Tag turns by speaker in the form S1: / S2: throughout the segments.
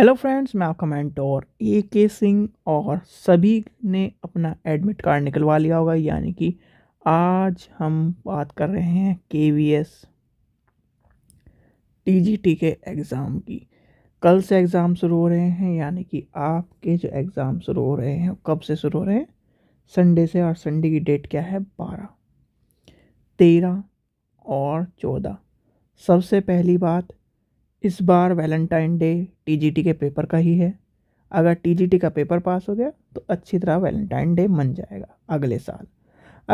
S1: hello friends मैं आपका mentor ए के सिंह और सभी ने अपना एडमिट कार्ड निकलवा लिया होगा यानी कि आज हम बात कर रहे हैं K V S T G T के एग्ज़ाम की कल से एग्ज़ाम शुरू हो रहे हैं यानी कि आपके जो एग्ज़ाम शुरू हो रहे हैं कब से शुरू हो रहे हैं संडे से और संडे की डेट क्या है बारह तेरह और चौदह सबसे पहली बात इस बार वैलेंटाइन डे टीजीटी के पेपर का ही है अगर टीजीटी का पेपर पास हो गया तो अच्छी तरह वैलेंटाइन डे मन जाएगा अगले साल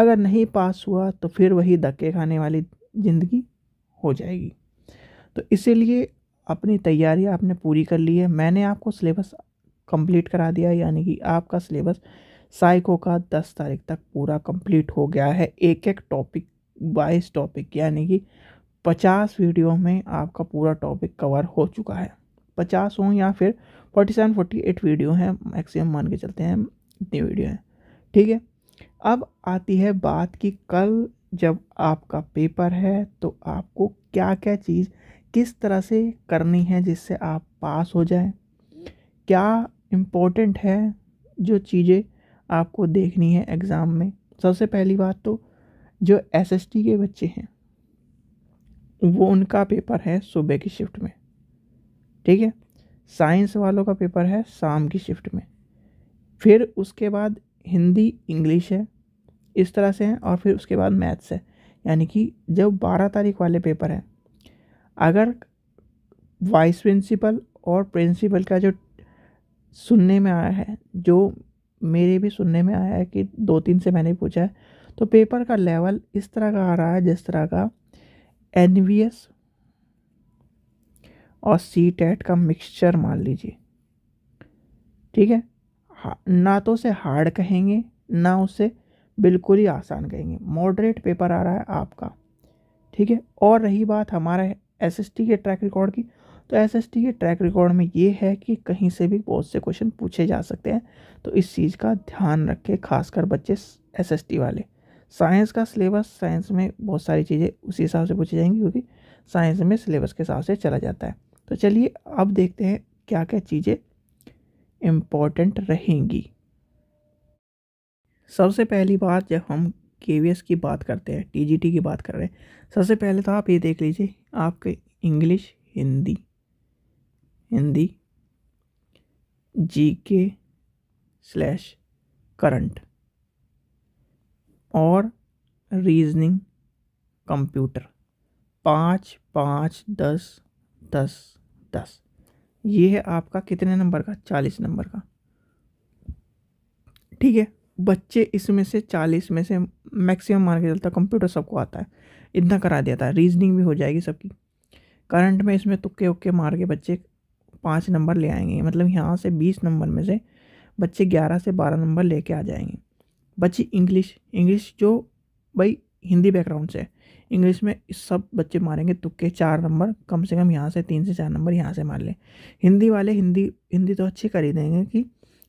S1: अगर नहीं पास हुआ तो फिर वही धक्के खाने वाली ज़िंदगी हो जाएगी तो इसीलिए अपनी तैयारी आपने पूरी कर ली है मैंने आपको सिलेबस कंप्लीट करा दिया यानी कि आपका सिलेबस साइको का दस तारीख तक पूरा कंप्लीट हो गया है एक एक टॉपिक बाईस टॉपिक यानी कि पचास वीडियो में आपका पूरा टॉपिक कवर हो चुका है पचास हों या फिर forty seven forty eight video हैं मैक्सिमम मान के चलते हैं इतनी वीडियो हैं ठीक है अब आती है बात कि कल जब आपका पेपर है तो आपको क्या क्या चीज़ किस तरह से करनी है जिससे आप पास हो जाए क्या इम्पोर्टेंट है जो चीज़ें आपको देखनी है एग्ज़ाम में सबसे पहली बात तो जो एसएसटी के बच्चे हैं वो उनका पेपर है सुबह की शिफ्ट में ठीक है साइंस वालों का पेपर है शाम की शिफ्ट में फिर उसके बाद हिंदी इंग्लिश है इस तरह से है और फिर उसके बाद मैथ्स है यानी कि जब बारह तारीख वाले पेपर हैं अगर वाइस प्रिंसिपल और प्रिंसिपल का जो सुनने में आया है जो मेरे भी सुनने में आया है कि दो तीन से मैंने पूछा है तो पेपर का लेवल इस तरह का आ रहा है जिस तरह का एन वी एस और सी टेट e का मिक्सचर मान लीजिए ठीक है ना तो उसे हार्ड कहेंगे ना उसे बिल्कुल ही आसान कहेंगे मॉडरेट पेपर आ रहा है आपका ठीक है और रही बात हमारे एस एस टी के ट्रैक रिकॉर्ड की तो एस एस टी के ट्रैक रिकॉर्ड में ये है कि कहीं से भी बहुत से क्वेश्चन पूछे जा सकते हैं तो इस चीज़ का ध्यान रखें खासकर बच्चे एस एस टी वाले साइंस का सिलेबस साइंस में बहुत सारी चीज़ें उसी हिसाब से पूछी जाएंगी क्योंकि साइंस में सिलेबस के हिसाब से चला जाता है तो चलिए अब देखते हैं क्या क्या चीज़ें इम्पॉर्टेंट रहेंगी सबसे पहली बात जब हम के की बात करते हैं टी की बात कर रहे हैं सबसे पहले तो आप ये देख लीजिए आपके English Hindi Hindi G K slash current और रीजनिंग कंप्यूटर पाँच पाँच दस दस दस ये है आपका कितने नंबर का चालीस नंबर का ठीक है बच्चे इसमें से चालीस में से मैक्सिमम मान के चलता कंप्यूटर सबको आता है इतना करा दिया था रीजनिंग भी हो जाएगी सबकी करंट में इसमें तुक्के उक्के मार के बच्चे पाँच नंबर ले आएंगे मतलब यहाँ से बीस नंबर में से बच्चे ग्यारह से बारह नंबर लेके आ जाएंगे बच्ची इंग्लिश इंग्लिश जो भाई हिंदी बैकग्राउंड से इंग्लिश में सब बच्चे मारेंगे तुक्के चार नंबर कम से कम यहाँ से तीन से चार नंबर यहाँ से मार लें हिंदी वाले हिंदी हिंदी तो अच्छी कर ही देंगे कि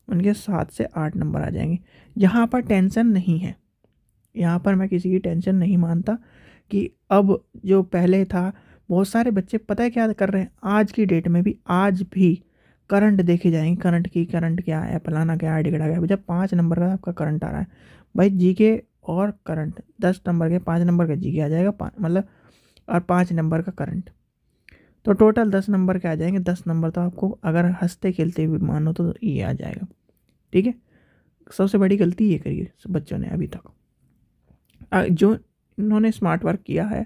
S1: उनके सात से आठ नंबर आ जाएंगे यहाँ पर टेंशन नहीं है यहाँ पर मैं किसी की टेंशन नहीं मानता कि अब जो पहले था बहुत सारे बच्चे पता है क्या कर रहे हैं आज की डेट में भी आज भी करंट देखे जाएंगे करंट की करंट क्या है फलाना क्या है डिगड़ा क्या है जब पाँच नंबर का आपका करंट आ रहा है भाई जी के और करंट दस नंबर के पाँच नंबर का जी के आ जाएगा मतलब और पाँच नंबर का करंट तो टोटल दस नंबर के आ जाएंगे दस नंबर तो आपको अगर हंसते खेलते भी मानो तो ये आ जाएगा ठीक है सबसे बड़ी गलती ये करिए बच्चों ने अभी तक जो इन्होंने स्मार्ट वर्क किया है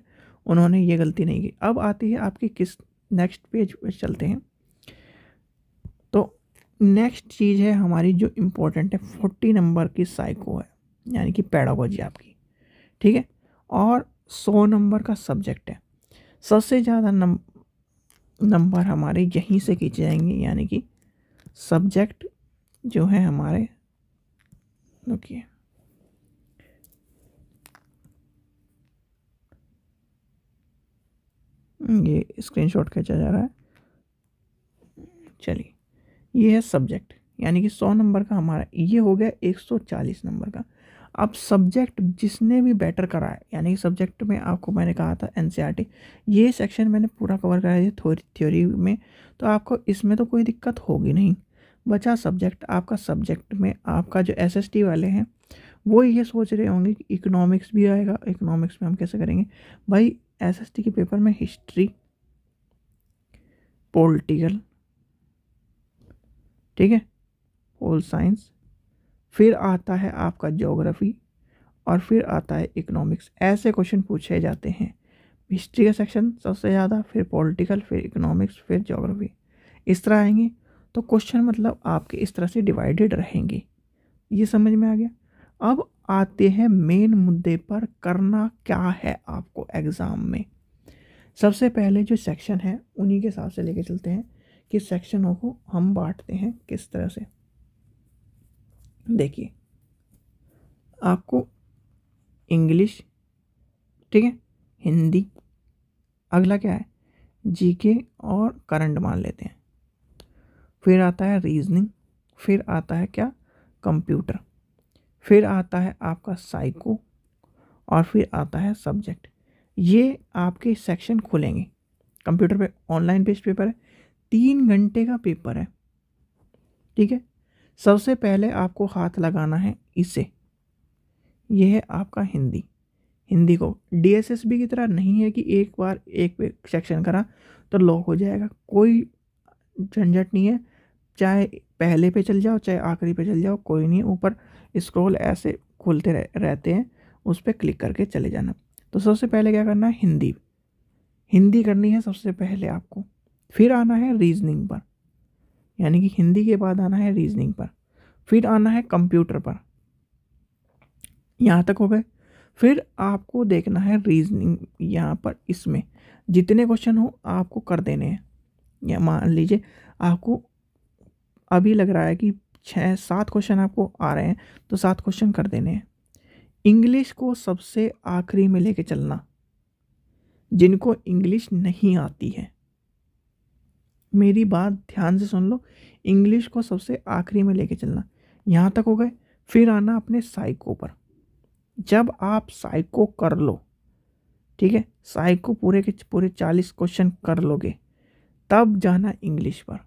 S1: उन्होंने ये गलती नहीं की अब आती है आपकी किस नेक्स्ट पेज पर चलते हैं नेक्स्ट चीज़ है हमारी जो इम्पोर्टेंट है फोर्टी नंबर की साइको है यानी कि पैडागोजी आपकी ठीक है और सौ नंबर का सब्जेक्ट है सबसे ज़्यादा नंबर हमारे यहीं से खींचे जाएंगे यानी कि सब्जेक्ट जो है हमारे रुकिए ये स्क्रीनशॉट खींचा जा रहा है चलिए ये है सब्जेक्ट यानी कि सौ नंबर का हमारा ये हो गया एक सौ चालीस नंबर का अब सब्जेक्ट जिसने भी बेटर करा है यानी कि सब्जेक्ट में आपको मैंने कहा था एन e ये सेक्शन मैंने पूरा कवर कराया है थ्योरी थ्योरी में तो आपको इसमें तो कोई दिक्कत होगी नहीं बचा सब्जेक्ट आपका सब्जेक्ट में आपका जो एस वाले हैं वो ये सोच रहे होंगे कि इकोनॉमिक्स भी आएगा इकोनॉमिक्स में हम कैसे करेंगे भाई एस के पेपर में हिस्ट्री पोलिटिकल ठीक है पोल साइंस फिर आता है आपका जोग्राफ़ी और फिर आता है इकोनॉमिक्स ऐसे क्वेश्चन पूछे जाते हैं हिस्ट्री का सेक्शन सबसे ज़्यादा फिर पॉलिटिकल फिर इकोनॉमिक्स फिर जोग्राफ़ी इस तरह आएंगे तो क्वेश्चन मतलब आपके इस तरह से डिवाइडेड रहेंगे ये समझ में आ गया अब आते हैं मेन मुद्दे पर करना क्या है आपको एग्ज़ाम में सबसे पहले जो सेक्शन है उन्हीं के हिसाब से लेके चलते हैं किस सेक्शनों को हम बांटते हैं किस तरह से देखिए आपको इंग्लिश ठीक है हिंदी अगला क्या है जीके और करंट मान लेते हैं फिर आता है रीजनिंग फिर आता है क्या कंप्यूटर फिर आता है आपका साइको और फिर आता है सब्जेक्ट ये आपके सेक्शन खुलेंगे कंप्यूटर पे ऑनलाइन बेस्ड पेपर है तीन घंटे का पेपर है ठीक है सबसे पहले आपको हाथ लगाना है इसे यह है आपका हिंदी हिंदी को डीएसएसबी की तरह नहीं है कि एक बार एक सेक्शन करा तो लॉक हो जाएगा कोई झंझट नहीं है चाहे पहले पे चल जाओ चाहे आखिरी पे चल जाओ कोई नहीं ऊपर स्क्रॉल ऐसे खोलते रह, रहते हैं उस पर क्लिक करके चले जाना तो सबसे पहले क्या करना है हिंदी हिंदी करनी है सबसे पहले आपको फिर आना है रीजनिंग पर यानी कि हिंदी के बाद आना है रीजनिंग पर फिर आना है कंप्यूटर पर यहाँ तक हो गए फिर आपको देखना है रीजनिंग यहाँ पर इसमें जितने क्वेश्चन हो आपको कर देने हैं या मान लीजिए आपको अभी लग रहा है कि छः सात क्वेश्चन आपको आ रहे हैं तो सात क्वेश्चन कर देने हैं इंग्लिश को सबसे आखिरी में लेके चलना जिनको इंग्लिश नहीं आती है मेरी बात ध्यान से सुन लो इंग्लिश को सबसे आखिरी में लेके चलना यहाँ तक हो गए फिर आना अपने साइको पर जब आप साइको कर लो ठीक है साइको पूरे के पूरे चालीस क्वेश्चन कर लोगे तब जाना इंग्लिश पर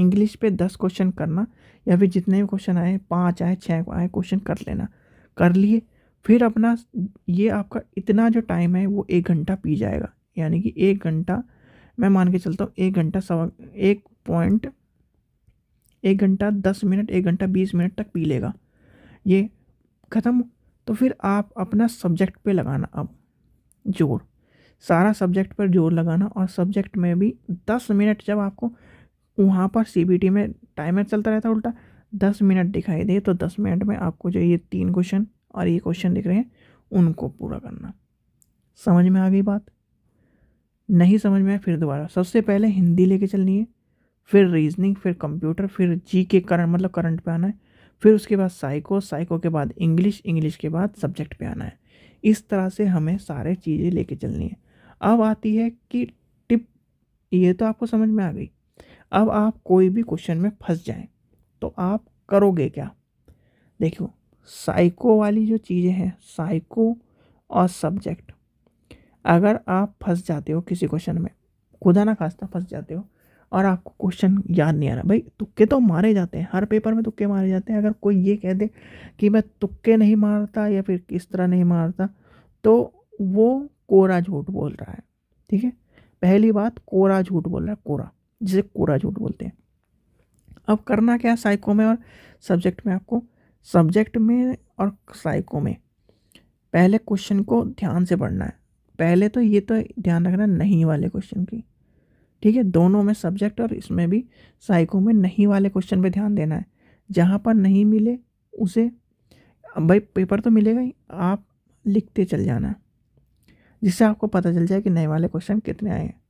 S1: इंग्लिश पे दस क्वेश्चन करना या फिर जितने भी क्वेश्चन आए पाँच आए छः आए क्वेश्चन कर लेना कर लिए फिर अपना ये आपका इतना जो टाइम है वो एक घंटा पी जाएगा यानी कि एक घंटा मैं मान के चलता हूँ एक घंटा सवा एक पॉइंट एक घंटा दस मिनट एक घंटा बीस मिनट तक पी लेगा ये ख़त्म तो फिर आप अपना सब्जेक्ट पे लगाना अब जोर सारा सब्जेक्ट पर जोर लगाना और सब्जेक्ट में भी दस मिनट जब आपको वहाँ पर सी में टाइमर चलता रहता उल्टा दस मिनट दिखाई दे तो दस मिनट में आपको जो ये तीन क्वेश्चन और ये क्वेश्चन दिख रहे हैं उनको पूरा करना समझ में आ गई बात नहीं समझ में आया फिर दोबारा सबसे पहले हिंदी लेके चलनी है फिर रीजनिंग फिर कंप्यूटर फिर जी के करंट मतलब करंट पे आना है फिर उसके बाद साइको साइको के बाद इंग्लिश इंग्लिश के बाद सब्जेक्ट पे आना है इस तरह से हमें सारे चीज़ें लेके चलनी है अब आती है कि टिप ये तो आपको समझ में आ गई अब आप कोई भी क्वेश्चन में फंस जाएं तो आप करोगे क्या देखो साइको वाली जो चीज़ें हैं साइको और सब्जेक्ट अगर आप फंस जाते हो किसी क्वेश्चन में खुदा ना खास्ता फंस जाते हो और आपको क्वेश्चन याद नहीं आ रहा भाई तुक्के तो मारे जाते हैं हर पेपर में तुक्के मारे जाते हैं अगर कोई ये कह दे कि मैं तुक्के नहीं मारता या फिर किस तरह नहीं मारता तो वो कोरा झूठ बोल रहा है ठीक है पहली बात कोरा झूठ बोल रहा है कोरा जिसे कोरा झूठ बोलते हैं अब करना क्या साइको में और सब्जेक्ट में आपको सब्जेक्ट में और साइको में पहले क्वेश्चन को ध्यान से पढ़ना है पहले तो ये तो ध्यान रखना नहीं वाले क्वेश्चन की ठीक है दोनों में सब्जेक्ट और इसमें भी साइको में नहीं वाले क्वेश्चन पे ध्यान देना है जहाँ पर नहीं मिले उसे भाई पेपर तो मिलेगा ही आप लिखते चल जाना जिससे आपको पता चल जाए कि नए वाले क्वेश्चन कितने आए हैं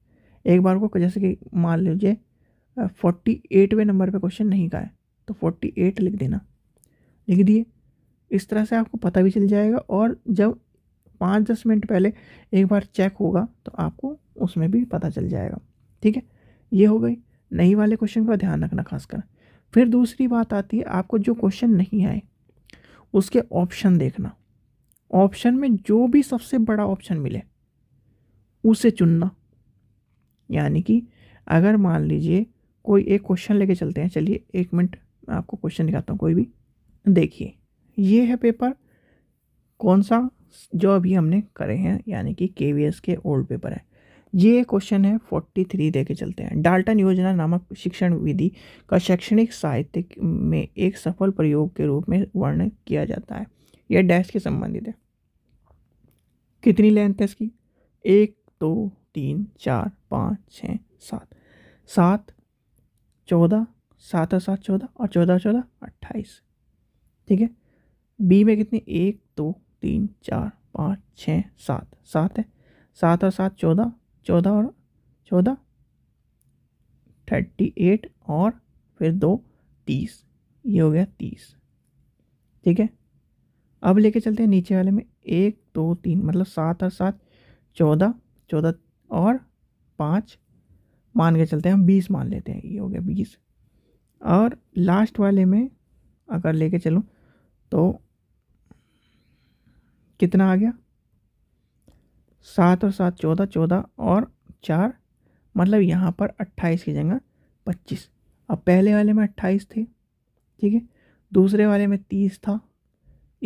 S1: एक बार को जैसे कि मान लीजिए फोर्टी एटवें नंबर पे क्वेश्चन नहीं का है तो फोर्टी एट लिख देना लिख दिए इस तरह से आपको पता भी चल जाएगा और जब पाँच दस मिनट पहले एक बार चेक होगा तो आपको उसमें भी पता चल जाएगा ठीक है ये हो गई नहीं वाले क्वेश्चन का ध्यान रखना खासकर फिर दूसरी बात आती है आपको जो क्वेश्चन नहीं आए उसके ऑप्शन देखना ऑप्शन में जो भी सबसे बड़ा ऑप्शन मिले उसे चुनना यानी कि अगर मान लीजिए कोई एक क्वेश्चन लेके चलते हैं चलिए एक मिनट आपको क्वेश्चन दिखाता हूँ कोई भी देखिए ये है पेपर कौन सा जो अभी हमने करे हैं यानी कि के के ओल्ड पेपर है ये क्वेश्चन है फोर्टी थ्री दे के चलते हैं डाल्टन योजना नामक शिक्षण विधि का शैक्षणिक साहित्य में एक सफल प्रयोग के रूप में वर्णन किया जाता है यह डैश के संबंधित है कितनी लेंथ है इसकी एक दो तो, तीन चार पाँच छ सात सात चौदह सात और सात चौदह और चौदह चौदह अट्ठाईस ठीक है बी में कितनी एक दो तो, तीन चार पाँच छः सात सात है सात और सात चौदह चौदह और चौदह थर्टी एट और फिर दो तीस ये हो गया तीस ठीक है अब लेके चलते हैं नीचे वाले में एक दो तीन मतलब सात और सात चौदह चौदह और पाँच मान के चलते हैं हम बीस मान लेते हैं ये हो गया बीस और लास्ट वाले में अगर लेके चलूँ तो कितना आ गया सात और सात चौदह चौदह और चार मतलब यहाँ पर अट्ठाईस की जगह पच्चीस अब पहले वाले में अट्ठाईस थे ठीक है दूसरे वाले में तीस था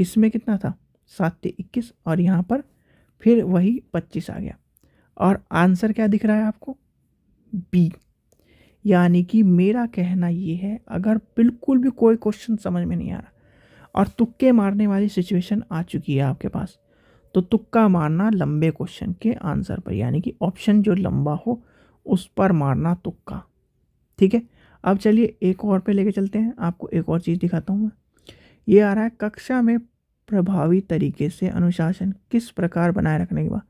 S1: इसमें कितना था सात थे इक्कीस और यहाँ पर फिर वही पच्चीस आ गया और आंसर क्या दिख रहा है आपको बी यानी कि मेरा कहना ये है अगर बिल्कुल भी कोई क्वेश्चन समझ में नहीं आ रहा और तुक्के मारने वाली सिचुएशन आ चुकी है आपके पास तो तुक्का मारना लंबे क्वेश्चन के आंसर पर यानी कि ऑप्शन जो लंबा हो उस पर मारना तुक्का ठीक है अब चलिए एक और पे लेके चलते हैं आपको एक और चीज़ दिखाता हूँ मैं ये आ रहा है कक्षा में प्रभावी तरीके से अनुशासन किस प्रकार बनाए रखने के बाद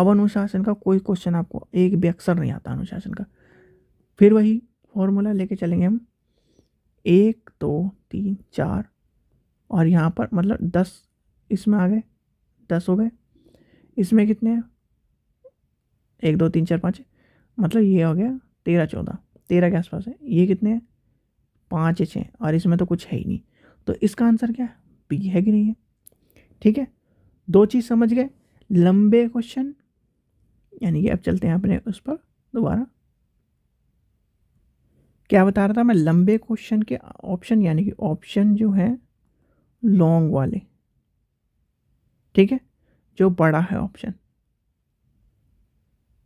S1: अब अनुशासन का कोई क्वेश्चन आपको एक भी अक्सर नहीं आता अनुशासन का फिर वही फॉर्मूला लेके चलेंगे हम एक दो तीन चार और यहाँ पर मतलब दस इसमें आ गए दस हो गए इसमें कितने हैं एक दो तीन चार पाँच मतलब ये हो गया तेरह चौदह तेरह के आसपास है ये कितने हैं पाँच छः और इसमें तो कुछ है ही नहीं तो इसका आंसर क्या है बी है कि नहीं है ठीक है दो चीज़ समझ गए लंबे क्वेश्चन यानी कि अब चलते हैं अपने उस पर दोबारा क्या बता रहा था मैं लंबे क्वेश्चन के ऑप्शन यानी कि ऑप्शन जो है लॉन्ग वाले ठीक है जो बड़ा है ऑप्शन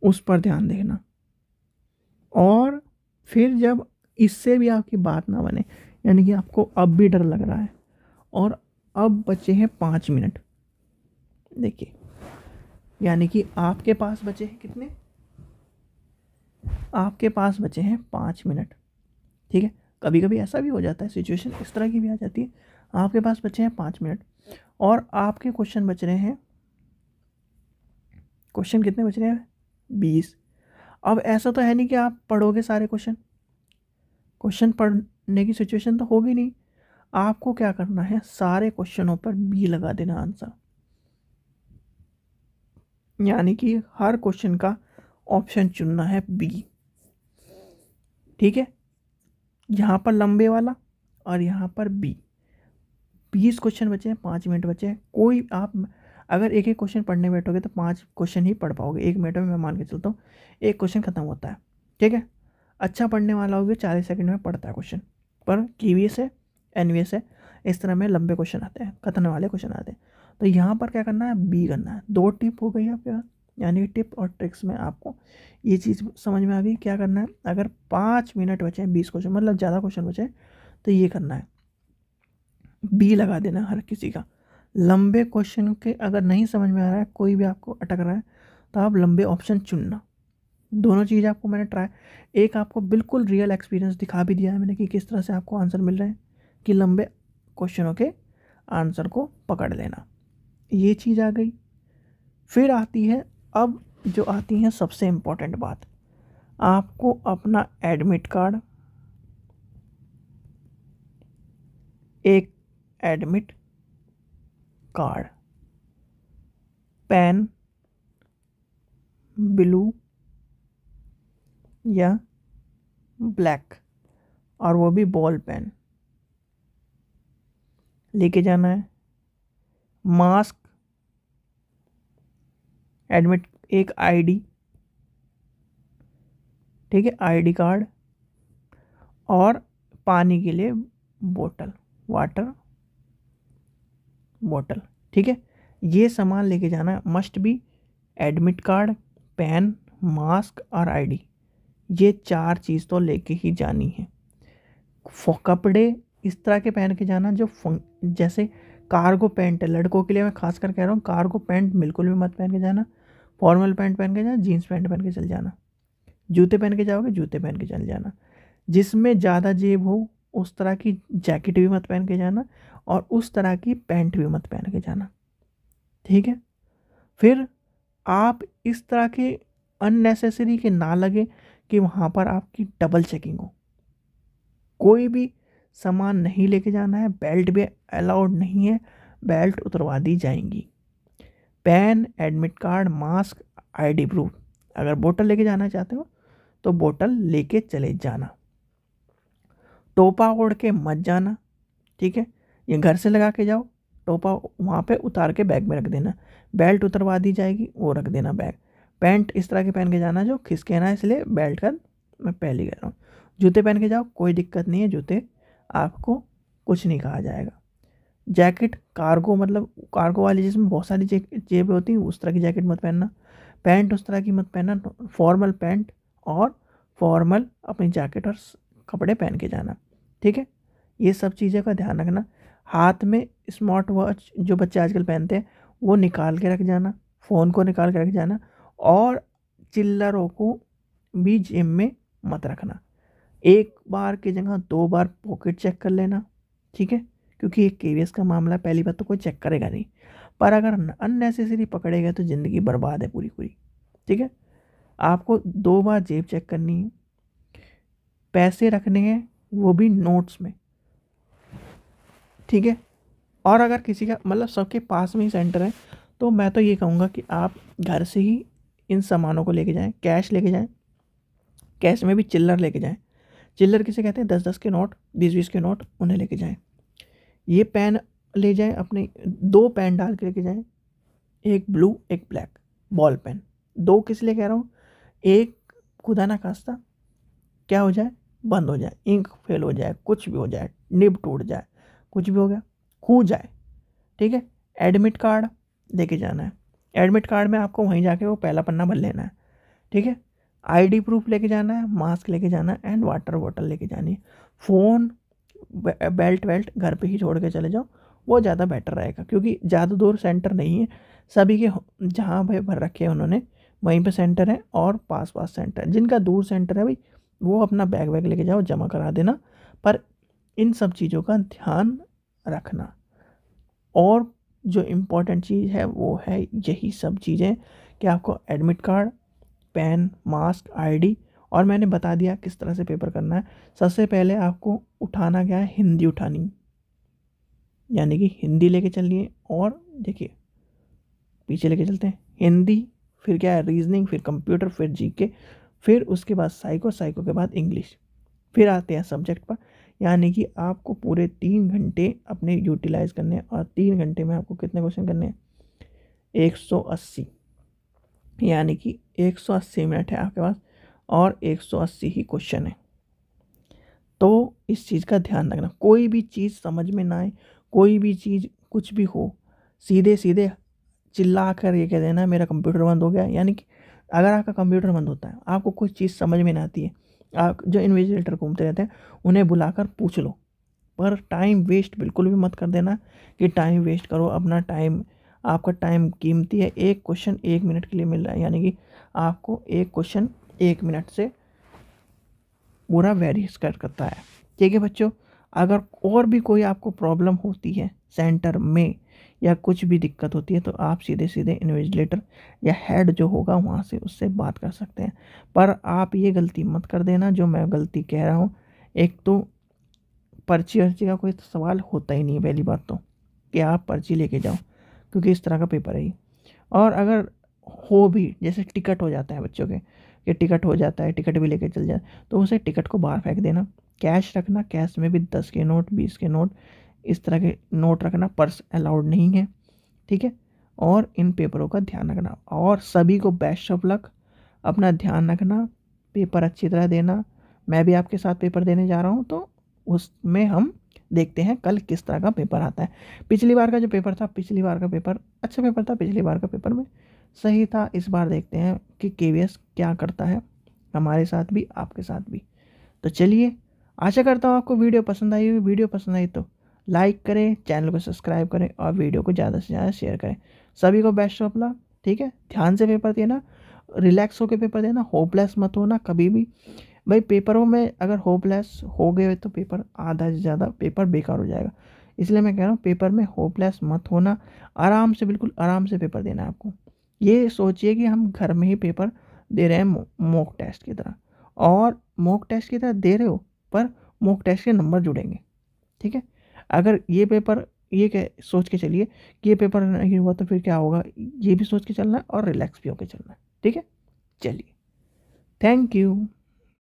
S1: उस पर ध्यान देना और फिर जब इससे भी आपकी बात ना बने यानी कि आपको अब भी डर लग रहा है और अब बचे हैं पाँच मिनट देखिए यानी कि आपके पास बचे हैं कितने आपके पास बचे हैं पाँच मिनट ठीक है कभी कभी ऐसा भी हो जाता है सिचुएशन इस तरह की भी आ जाती है आपके पास बचे हैं पाँच मिनट और आपके क्वेश्चन बच रहे हैं क्वेश्चन कितने बच रहे हैं बीस अब ऐसा तो है नहीं कि आप पढ़ोगे सारे क्वेश्चन क्वेश्चन पढ़ने की सिचुएशन तो होगी नहीं आपको क्या करना है सारे क्वेश्चनों पर बी लगा देना आंसर यानी कि हर क्वेश्चन का ऑप्शन चुनना है बी ठीक है यहाँ पर लंबे वाला और यहाँ पर बी बीस क्वेश्चन बचे हैं पाँच मिनट बचे हैं कोई आप अगर एक एक क्वेश्चन पढ़ने बैठोगे तो पाँच क्वेश्चन ही पढ़ पाओगे एक मिनट में मैं मान के चलता हूँ एक क्वेश्चन ख़त्म होता है ठीक है अच्छा पढ़ने वाला होगा चालीस सेकंड में पढ़ता है क्वेश्चन पर की है एन है इस तरह में लंबे क्वेश्चन आते हैं खतरने वाले क्वेश्चन आते हैं तो यहाँ पर क्या करना है बी करना है दो टिप हो गई आपके पास यानी टिप और ट्रिक्स में आपको ये चीज़ समझ में आ गई क्या करना है अगर पाँच मिनट बचे हैं बीस क्वेश्चन मतलब ज़्यादा क्वेश्चन बचे तो ये करना है बी लगा देना हर किसी का लंबे क्वेश्चन के अगर नहीं समझ में आ रहा है कोई भी आपको अटक रहा है तो आप लंबे ऑप्शन चुनना दोनों चीज़ आपको मैंने ट्राई एक आपको बिल्कुल रियल एक्सपीरियंस दिखा भी दिया है मैंने कि किस तरह से आपको आंसर मिल रहे हैं कि लंबे क्वेश्चनों के आंसर को पकड़ लेना ये चीज़ आ गई फिर आती है अब जो आती है सबसे इम्पॉर्टेंट बात आपको अपना एडमिट कार्ड एक एडमिट कार्ड पेन ब्लू या ब्लैक और वो भी बॉल पेन लेके जाना है मास्क एडमिट एक आईडी ठीक है आईडी कार्ड और पानी के लिए बोतल वाटर बॉटल ठीक है ये सामान लेके जाना must be admit card pen mask और आईडी ये चार चीज़ तो लेके ही जानी है कपड़े इस तरह के पहन के जाना जो जैसे कार्गो पैंट है लड़कों के लिए मैं खास कर कह रहा हूँ कार्गो पैंट बिल्कुल भी मत पहन के जाना फॉर्मल पैंट पहन के जाना जीन्स पैंट पहन के चल जाना जूते पहन के जाओगे जूते पहन के चल जाना जिसमें ज़्यादा जेब हो उस तरह की जैकेट भी मत पहन के जाना और उस तरह की पैंट भी मत पहन के जाना ठीक है फिर आप इस तरह के अननेसेसरी के ना लगे कि वहाँ पर आपकी डबल चेकिंग हो कोई भी सामान नहीं लेके जाना है बेल्ट भी अलाउड नहीं है बेल्ट उतरवा दी जाएंगी pen admit card mask ID proof अगर बोतल लेके जाना चाहते हो तो बोतल लेके चले जाना टोपा ओढ़ के मत जाना ठीक है ये घर से लगा के जाओ टोपा वहाँ पे उतार के बैग में रख देना बेल्ट उतरवा दी जाएगी वो रख देना बैग पैंट इस तरह के पहन के जाना जो खिसके ना इसलिए बेल्ट का मैं पहले कह रहा हूँ जूते पहन के जाओ कोई दिक्कत नहीं है जूते आपको कुछ नहीं कहा जाएगा जैकेट कार्गो मतलब कार्गो वाली जिसमें बहुत सारी जेबें होती हैं उस तरह की जैकेट मत पहनना पैंट उस तरह की मत पहनना फॉर्मल पैंट और फॉर्मल अपनी जैकेट और कपड़े पहन के जाना ठीक है ये सब चीज़ों का ध्यान रखना हाथ में स्मार्ट वॉच जो बच्चे आजकल पहनते हैं वो निकाल के रख जाना फ़ोन को निकाल के रख जाना और चिल्लरों को भी जेब में मत रखना एक बार की जगह दो बार पॉकेट चेक कर लेना ठीक है क्योंकि एक के का मामला पहली बार तो कोई चेक करेगा नहीं पर अगर अननेसेसरी पकड़े गए तो ज़िंदगी बर्बाद है पूरी पूरी ठीक है आपको दो बार जेब चेक करनी है पैसे रखने हैं वो भी नोट्स में ठीक है और अगर किसी का मतलब सबके पास में ही सेंटर है तो मैं तो ये कहूँगा कि आप घर से ही इन सामानों को लेके जाएं कैश लेके जाएं कैश में भी चिल्लर लेके जाएं चिल्लर किसे कहते हैं दस दस के नोट बीस बीस के नोट उन्हें लेके जाएं ये पेन ले जाएं अपने दो पेन डाल के लेके जाएं एक ब्लू एक ब्लैक बॉल पेन दो किस लिए कह रहा हूँ एक खुदा ना खास्ता क्या हो जाए बंद हो जाए इंक फेल हो जाए कुछ भी हो जाए निब टूट जाए कुछ भी हो गया खो जाए ठीक है एडमिट कार्ड लेके जाना है एडमिट कार्ड में आपको वहीं जाके वो पहला पन्ना भर लेना है ठीक है आईडी प्रूफ लेके जाना है मास्क लेके जाना है एंड वाटर बॉटल लेके जानी है फ़ोन बेल्ट वेल्ट घर पे ही छोड़ के चले जाओ वो ज़्यादा बेटर रहेगा क्योंकि ज़्यादा दूर सेंटर नहीं है सभी के जहाँ भाई भर रखे हैं उन्होंने वहीं पर सेंटर है और पास पास सेंटर है जिनका दूर सेंटर है भाई वो अपना बैग वैग लेके जाओ जमा करा देना पर इन सब चीज़ों का ध्यान रखना और जो इम्पोर्टेंट चीज़ है वो है यही सब चीज़ें कि आपको admit card pen mask ID और मैंने बता दिया किस तरह से पेपर करना है सबसे पहले आपको उठाना क्या है हिंदी उठानी यानी कि हिंदी लेके चलिए और देखिए पीछे लेके चलते हैं हिंदी फिर क्या है रीजनिंग फिर कंप्यूटर फिर जीके फिर उसके बाद साइको साइको के बाद इंग्लिश फिर आते हैं सब्जेक्ट पर यानी कि आपको पूरे तीन घंटे अपने यूटिलाइज करने हैं और तीन घंटे में आपको कितने क्वेश्चन करने हैं एक सौ अस्सी यानी कि एक सौ अस्सी मिनट है आपके पास और एक सौ अस्सी ही क्वेश्चन है तो इस चीज़ का ध्यान रखना कोई भी चीज़ समझ में ना आए कोई भी चीज़ कुछ भी हो सीधे सीधे चिल्ला कर ये कह देना मेरा कंप्यूटर बंद हो गया यानी कि अगर आपका कंप्यूटर बंद होता है आपको कुछ चीज़ समझ में नहीं आती है आप जो इन्विजिलेटर घूमते रहते हैं उन्हें बुलाकर पूछ लो पर टाइम वेस्ट बिल्कुल भी मत कर देना कि टाइम वेस्ट करो अपना टाइम आपका टाइम कीमती है एक क्वेश्चन एक मिनट के लिए मिल रहा है यानी कि आपको एक क्वेश्चन एक मिनट से पूरा वेरी कर करता है ठीक है बच्चों अगर और भी कोई आपको प्रॉब्लम होती है सेंटर में या कुछ भी दिक्कत होती है तो आप सीधे सीधे इन्विजिलेटर या हेड जो होगा वहाँ से उससे बात कर सकते हैं पर आप ये गलती मत कर देना जो मैं गलती कह रहा हूँ एक तो पर्ची वर्ची का कोई सवाल होता ही नहीं है पहली बात तो कि आप पर्ची लेके जाओ क्योंकि इस तरह का पेपर है ही और अगर हो भी जैसे टिकट हो जाता है बच्चों के कि टिकट हो जाता है टिकट भी लेके चल जाए तो उसे टिकट को बाहर फेंक देना कैश रखना कैश में भी दस के नोट बीस के नोट इस तरह के नोट रखना पर्स अलाउड नहीं है ठीक है और इन पेपरों का ध्यान रखना और सभी को बेस्ट ऑफ लक अपना ध्यान रखना पेपर अच्छी तरह देना मैं भी आपके साथ पेपर देने जा रहा हूँ तो उसमें हम देखते हैं कल किस तरह का पेपर आता है पिछली बार का जो पेपर था पिछली बार का पेपर अच्छा पेपर था पिछली बार का पेपर में सही था इस बार देखते हैं कि के क्या करता है हमारे साथ भी आपके साथ भी तो चलिए आशा करता हूँ आपको वीडियो पसंद आई हुई वीडियो पसंद आई तो लाइक करें चैनल को सब्सक्राइब करें और वीडियो को ज़्यादा से ज़्यादा शेयर करें सभी को बेस्ट ऑफ लक ठीक है ध्यान से पेपर देना रिलैक्स होकर पेपर देना होपलेस मत होना कभी भी भाई पेपरों में अगर होपलेस हो गए तो पेपर आधा से ज़्यादा पेपर बेकार हो जाएगा इसलिए मैं कह रहा हूँ पेपर में होपलेस मत होना आराम से बिल्कुल आराम से पेपर देना है आपको ये सोचिए कि हम घर में ही पेपर दे रहे हैं मॉक टेस्ट की तरह और मॉक टेस्ट की तरह दे रहे हो पर मॉक टेस्ट के नंबर जुड़ेंगे ठीक है अगर ये पेपर ये क्या सोच के चलिए कि ये पेपर नहीं हुआ तो फिर क्या होगा ये भी सोच के चलना है और रिलैक्स भी होकर चलना है ठीक है चलिए थैंक यू